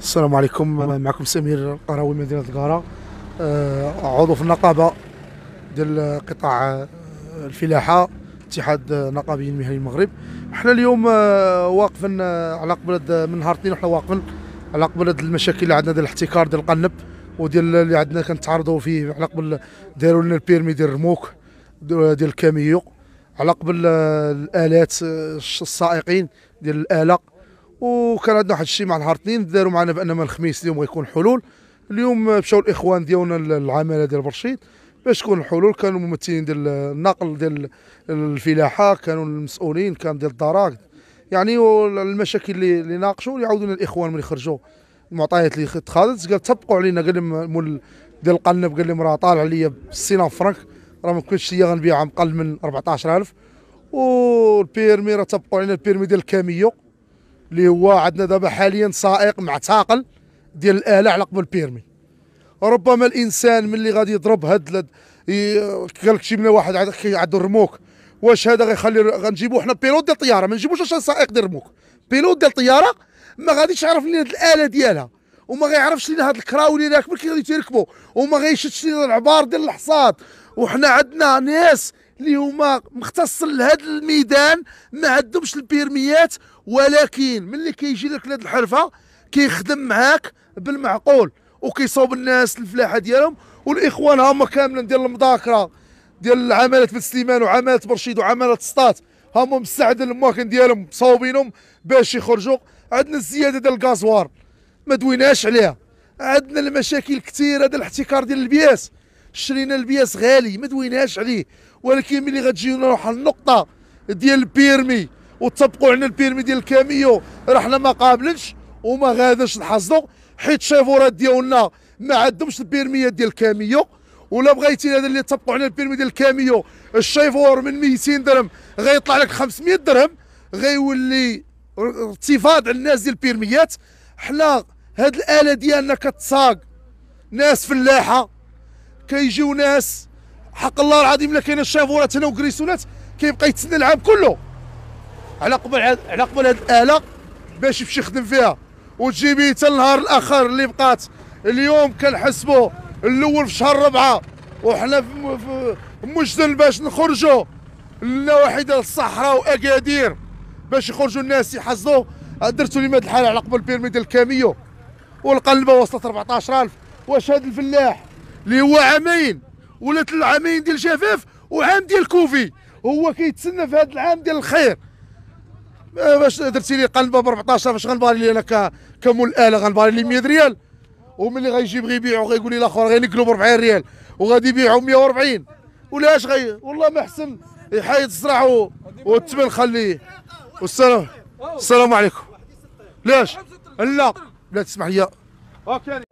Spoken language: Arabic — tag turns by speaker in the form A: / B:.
A: السلام عليكم معكم سمير القراوي من مدينه القاره آه، عضو في النقابه ديال قطاع آه، الفلاحه اتحاد نقابيين مهني المغرب حنا اليوم آه، واقفين على قبل من نهار الاثنين وحنا واقفين على قبل المشاكل اللي عندنا ديال الاحتكار ديال القنب وديال اللي عندنا كنتعرضوا فيه على قبل داروا لنا البيرمي ديال الرموك ديال الكاميو على قبل الالات السائقين ديال الاله وكان عندنا واحد الشيء مع اثنين داروا معنا بان من الخميس اليوم غيكون حلول اليوم مشاو الاخوان ديالنا العماله ديال برشيد باش تكون الحلول كانوا ممثلين ديال النقل ديال الفلاحه كانوا المسؤولين كان ديال الدراك يعني المشاكل اللي اللي ناقشوا يعاودونا الاخوان ملي خرجوا المعطيات اللي تخادت قال تبقوا علينا قال لهم مول ديال القنب قال لهم راه طالع ب 60 فرنك راه ما كنتش ليا غنبيعها بقل من 14000 والبيرمي راه تبقوا علينا البيرمي ديال الكاميو اللي هو عندنا دابا حاليا سائق معتقل ديال الاله على قبل بيرمي ربما الانسان ملي غادي يضرب هاد قال لك شي من واحد عنده رموك واش هذا غيخلي غنجيبو حنا بيلوت ديال الطياره ما نجيبوش سائق ديال الرموك بيلوت ديال الطياره ما غاديش يعرف لنا الاله ديالها وما غيعرفش لنا هاد الكراو اللي راكبين كي غادي تيركبوا وما غيشدش لنا العبار ديال الحصاد وحنا عندنا ناس اللي هما مختصين لهذا الميدان ما عندهمش البيرميات ولكن ملي كيجي لك لهاد الحرفه كيخدم معاك بالمعقول وكيصوب الناس الفلاحه ديالهم والاخوان هما كاملين ديال المذاكره ديال عماله بن سليمان وعماله برشيد وعماله سطات هما مستعد المواكين ديالهم مصاوبينهم باش يخرجوا عندنا الزياده ديال الغازوار ما دويناش عليها عندنا المشاكل كثيره ديال الاحتكار ديال البياس شرينا البياس غالي ما دويناش عليه ولكن ملي غتجيو نروح النقطه ديال البيرمي وتطبقوا علينا البيرمي ديال الكاميو راه حنا ما قابلينش وما غاداش نحصدو حيت الشيفورات ديالنا ما عندهمش البيرميات ديال الكاميو ولا بغيتي هذا اللي تطبقوا علينا البيرمي ديال الكاميو الشيفور من 200 درهم غيطلع لك 500 درهم غيولي ارتفاض على الناس ديال البيرميات حنا هاد الاله ديالنا كتصاق ناس فلاحه كيجيو ناس حق الله العظيم الا كاين الشافورات هنا وكريسونات كيبقى يتسنى العام كله على قبل على قبل هذه الاله باش يمشي يخدم فيها وتجيبي حتى النهار الاخر اللي بقات اليوم كنحسبوا الاول في شهر ربعه وحنا في مجدل باش نخرجوا لواحده الصحراء واكادير باش يخرجوا الناس يحصدوا درتوا لهم هذه الحاله على قبل البيرمي ديال الكاميو والقلبه وصلت 14000 واش هذا الفلاح اللي هو عامين ولا ثلاث عامين ديال جفاف وعام ديال كوفي هو كيتسنى في هذا العام ديال الخير باش درتي لي قلبه ب 14 فاش غنباري لي انا ك... كمول الاله غنباري لي 100 ريال وملي غيجيب يبيعو غيقول لي الاخر غينقلو ب 40 ريال وغادي يبيعو 140 ولا اش غي والله ما احسن يحيد الزرع والتبن خليه والسلام السلام عليكم ليش لا لا تسمح لي